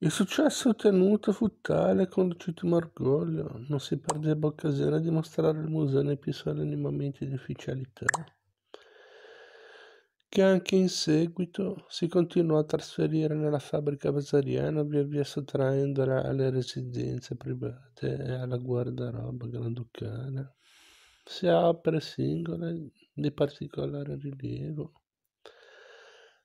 Il successo ottenuto fu tale con conducitimo orgoglio, non si perdeva occasione di mostrare il museo nei più solenni momenti di ufficialità, che anche in seguito si continuò a trasferire nella fabbrica vasariana, via via sottraendola alle residenze private e alla guardaroba granducana, sia opere singole di particolare rilievo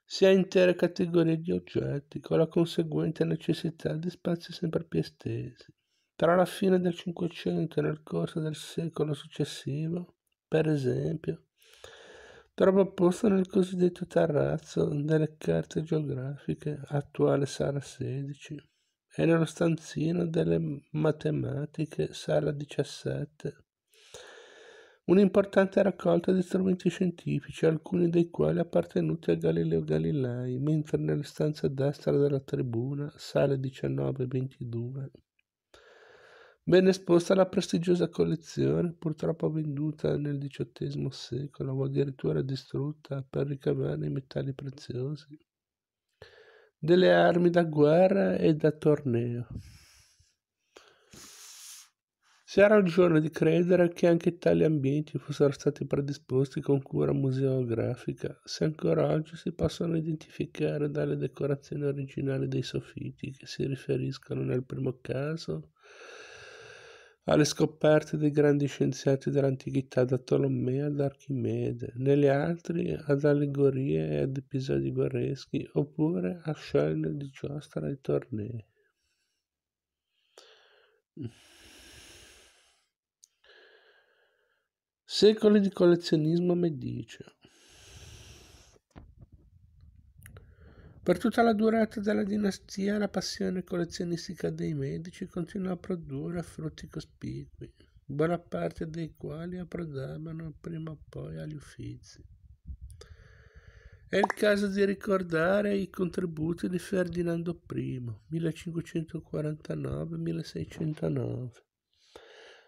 si ha intere categorie di oggetti con la conseguente necessità di spazi sempre più estesi. Tra la fine del Cinquecento e nel corso del secolo successivo, per esempio, trova posto nel cosiddetto terrazzo delle carte geografiche, attuale sala 16, e nello stanzino delle matematiche, sala 17, un'importante raccolta di strumenti scientifici, alcuni dei quali appartenuti a Galileo Galilei, mentre nella stanza destra della tribuna, sale 19-22, ben esposta la prestigiosa collezione, purtroppo venduta nel XVIII secolo o addirittura distrutta per ricavare i metalli preziosi, delle armi da guerra e da torneo. Si ha ragione di credere che anche tali ambienti fossero stati predisposti con cura museografica, se ancora oggi si possono identificare dalle decorazioni originali dei soffitti che si riferiscono nel primo caso alle scoperte dei grandi scienziati dell'antichità da Tolomeo ad Archimede, nelle altre ad allegorie e ad episodi guerreschi, oppure a scene di giostra e tornei. Secoli di collezionismo mediceo. Per tutta la durata della dinastia la passione collezionistica dei Medici continuò a produrre frutti cospicui, buona parte dei quali approdavano prima o poi agli uffizi. È il caso di ricordare i contributi di Ferdinando I, 1549-1609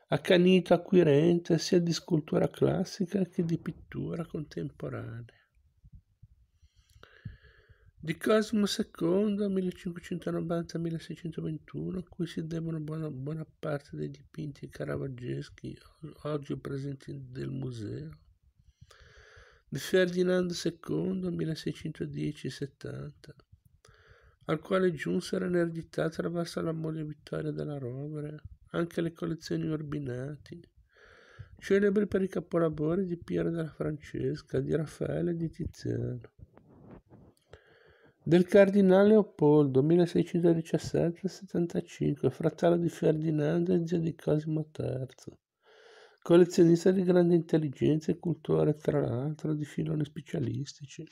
accanito acquirente sia di scultura classica che di pittura contemporanea. Di Cosimo II 1590-1621, a cui si devono buona, buona parte dei dipinti caravaggeschi oggi presenti nel museo. Di Ferdinando II 1610-70, al quale giunsero in eredità attraverso la moglie Vittoria della Rovere anche le collezioni Orbinati, celebri per i capolavori di Piero della Francesca, di Raffaele e di Tiziano. Del cardinale Leopoldo, 1617-75, fratello di Ferdinando e zio di Cosimo III, collezionista di grande intelligenza e cultore, tra l'altro, di filoni specialistici.